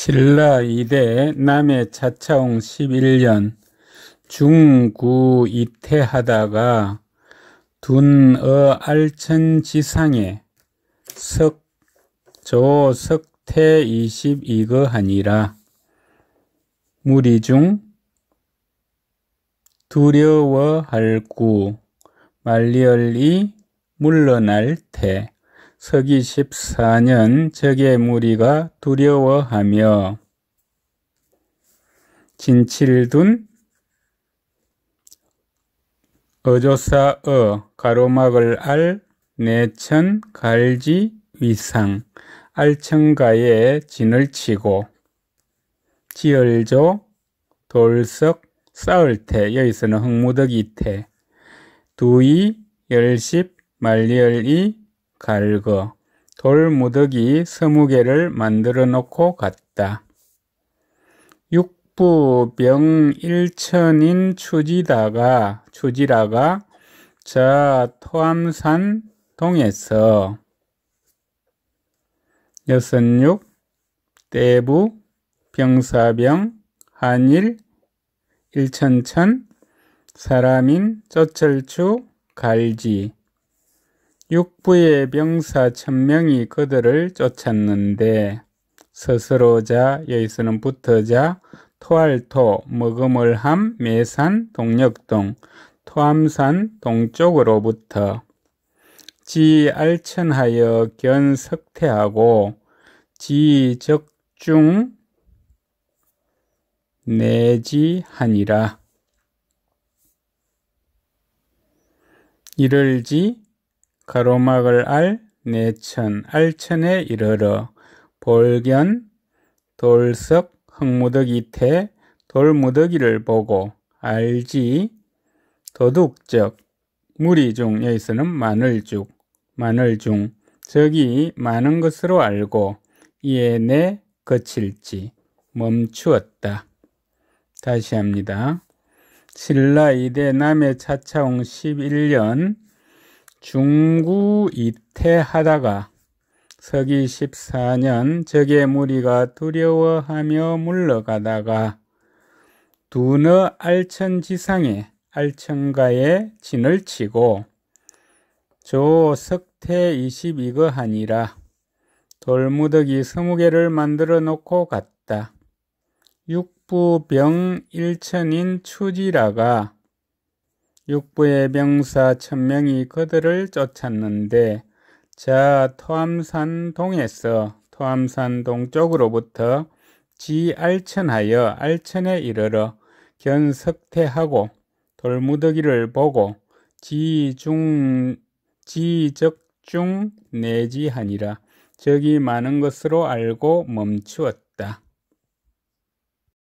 신라 2대 남해 자차홍 11년 중구 이태하다가 둔어 알천 지상에 석조 석태 22거 하니라 무리 중 두려워할 구말리얼리 물러날 테 서기 14년 적의 무리가 두려워하며 진칠둔 어조사어 가로막을 알 내천 갈지 위상 알청가에 진을 치고 지을조 돌석 싸을태 여기서는 흑무덕이태 두이 열십 말리얼이 갈거 돌무더기 스무 개를 만들어 놓고 갔다. 육부 병 일천인 추지다가 추지라가 저 토암산 동에서 여선육 대부 병사병 한일 일천천 사람인 쩌철추 갈지 육부의 병사 천명이 그들을 쫓았는데 스스로자 여기서는 붙어자 토알토 머금을함 매산 동력동 토암산 동쪽으로부터 지 알천하여 견석태하고 지 적중 내지하니라 이를지 가로막을 알 내천 알천에 이르러 볼견 돌석 흙무더기 태 돌무더기를 보고 알지 도둑적 무리중 여기서는 마늘죽 마늘중 적이 많은 것으로 알고 이에 내 거칠지 멈추었다. 다시 합니다. 신라 이대 남해 차차홍 11년 중구이태하다가 서기 14년 적의 무리가 두려워하며 물러가다가 두너 알천 지상에 알천가에 진을 치고 조 석태 22거 하니라 돌무더기 2 0 개를 만들어 놓고 갔다. 육부병 일천인 추지라가 육부의 병사 천명이 그들을 쫓았는데 자 토암산 동에서 토암산 동쪽으로부터 지알천하여 알천에 이르러 견석태하고 돌무더기를 보고 지중 지적중 내지하니라 적이 많은 것으로 알고 멈추었다.